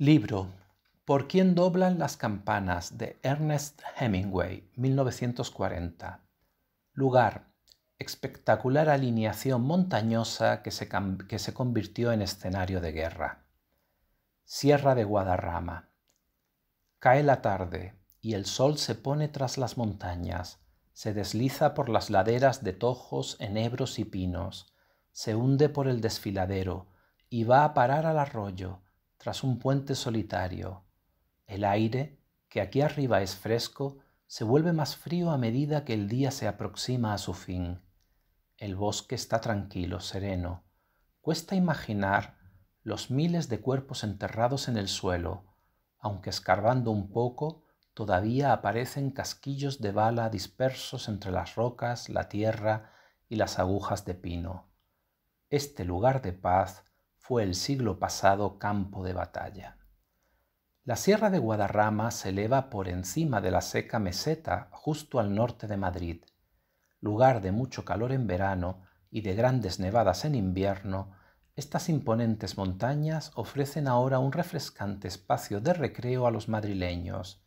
Libro ¿Por quién doblan las campanas? de Ernest Hemingway, 1940. Lugar. Espectacular alineación montañosa que se, que se convirtió en escenario de guerra. Sierra de Guadarrama. Cae la tarde y el sol se pone tras las montañas, se desliza por las laderas de tojos, enebros y pinos, se hunde por el desfiladero y va a parar al arroyo, un puente solitario. El aire, que aquí arriba es fresco, se vuelve más frío a medida que el día se aproxima a su fin. El bosque está tranquilo, sereno. Cuesta imaginar los miles de cuerpos enterrados en el suelo, aunque escarbando un poco todavía aparecen casquillos de bala dispersos entre las rocas, la tierra y las agujas de pino. Este lugar de paz fue el siglo pasado campo de batalla. La Sierra de Guadarrama se eleva por encima de la seca meseta justo al norte de Madrid, lugar de mucho calor en verano y de grandes nevadas en invierno, estas imponentes montañas ofrecen ahora un refrescante espacio de recreo a los madrileños,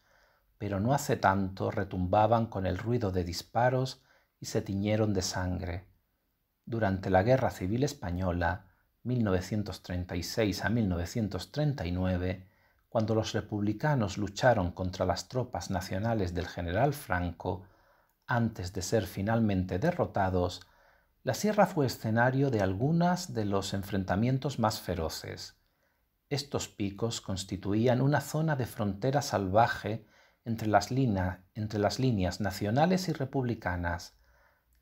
pero no hace tanto retumbaban con el ruido de disparos y se tiñeron de sangre. Durante la Guerra Civil Española, 1936 a 1939, cuando los republicanos lucharon contra las tropas nacionales del general Franco, antes de ser finalmente derrotados, la sierra fue escenario de algunas de los enfrentamientos más feroces. Estos picos constituían una zona de frontera salvaje entre las, entre las líneas nacionales y republicanas.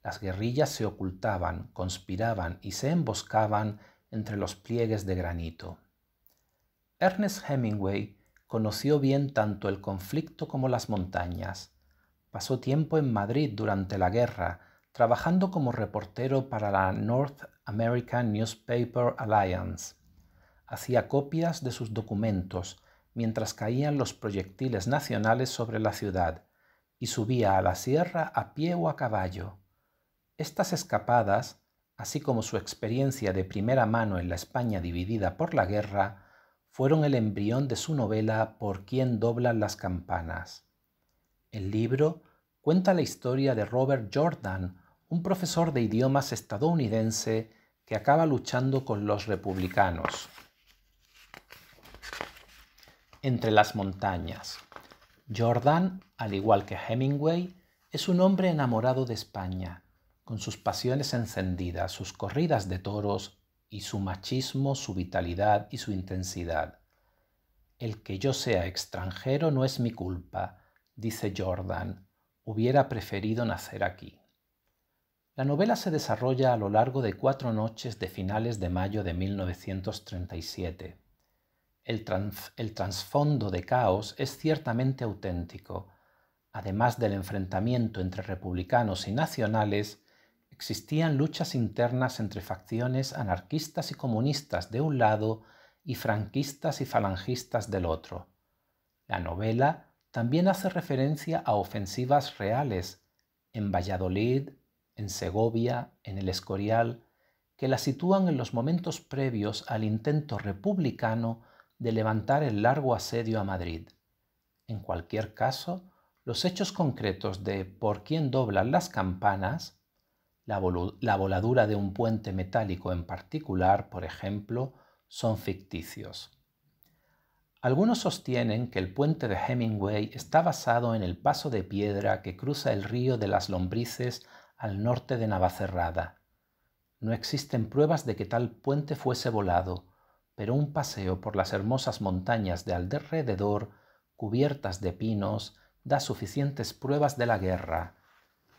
Las guerrillas se ocultaban, conspiraban y se emboscaban entre los pliegues de granito. Ernest Hemingway conoció bien tanto el conflicto como las montañas. Pasó tiempo en Madrid durante la guerra, trabajando como reportero para la North American Newspaper Alliance. Hacía copias de sus documentos mientras caían los proyectiles nacionales sobre la ciudad y subía a la sierra a pie o a caballo. Estas escapadas así como su experiencia de primera mano en la España dividida por la guerra, fueron el embrión de su novela Por quién doblan las campanas. El libro cuenta la historia de Robert Jordan, un profesor de idiomas estadounidense que acaba luchando con los republicanos. Entre las montañas. Jordan, al igual que Hemingway, es un hombre enamorado de España con sus pasiones encendidas, sus corridas de toros y su machismo, su vitalidad y su intensidad. El que yo sea extranjero no es mi culpa, dice Jordan, hubiera preferido nacer aquí. La novela se desarrolla a lo largo de cuatro noches de finales de mayo de 1937. El, trasfondo de caos es ciertamente auténtico. Además del enfrentamiento entre republicanos y nacionales, existían luchas internas entre facciones anarquistas y comunistas de un lado y franquistas y falangistas del otro. La novela también hace referencia a ofensivas reales en Valladolid, en Segovia, en el Escorial, que la sitúan en los momentos previos al intento republicano de levantar el largo asedio a Madrid. En cualquier caso, los hechos concretos de Por quién doblan las campanas la, voladura de un puente metálico en particular, por ejemplo, son ficticios. Algunos sostienen que el puente de Hemingway está basado en el paso de piedra que cruza el río de las lombrices al norte de Navacerrada. No existen pruebas de que tal puente fuese volado, pero un paseo por las hermosas montañas de alrededor, cubiertas de pinos, da suficientes pruebas de la guerra,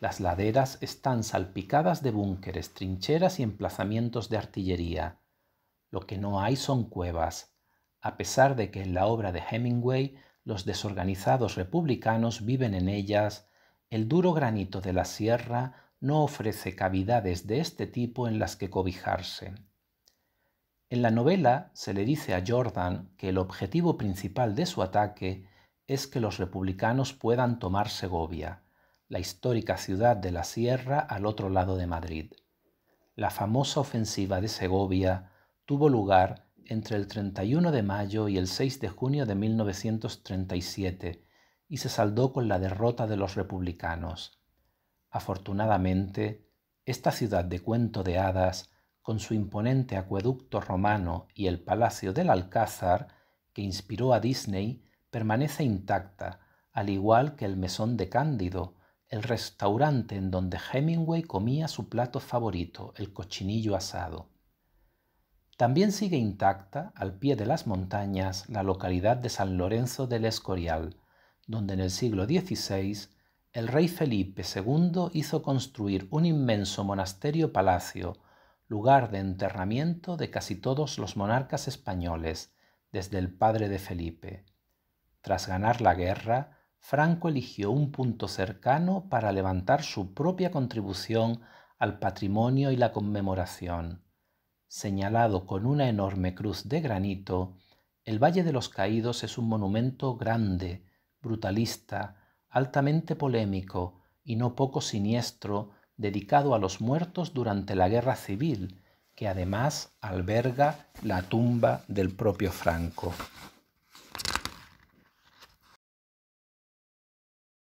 las laderas están salpicadas de búnkeres, trincheras y emplazamientos de artillería. Lo que no hay son cuevas, a pesar de que en la obra de Hemingway los desorganizados republicanos viven en ellas, el duro granito de la sierra no ofrece cavidades de este tipo en las que cobijarse. En la novela se le dice a Jordan que el objetivo principal de su ataque es que los republicanos puedan tomar Segovia, la histórica ciudad de la Sierra al otro lado de Madrid. La famosa ofensiva de Segovia tuvo lugar entre el 31 de mayo y el 6 de junio de 1937 y se saldó con la derrota de los republicanos. Afortunadamente, esta ciudad de cuento de hadas, con su imponente acueducto romano y el Palacio del Alcázar, que inspiró a Disney, permanece intacta, al igual que el Mesón de Cándido, el restaurante en donde Hemingway comía su plato favorito, el cochinillo asado. También sigue intacta, al pie de las montañas, la localidad de San Lorenzo del Escorial, donde en el siglo XVI el rey Felipe II hizo construir un inmenso monasterio-palacio, lugar de enterramiento de casi todos los monarcas españoles, desde el padre de Felipe. Tras ganar la guerra, Franco eligió un punto cercano para levantar su propia contribución al patrimonio y la conmemoración. Señalado con una enorme cruz de granito, el Valle de los Caídos es un monumento grande, brutalista, altamente polémico y no poco siniestro, dedicado a los muertos durante la guerra civil, que además alberga la tumba del propio Franco.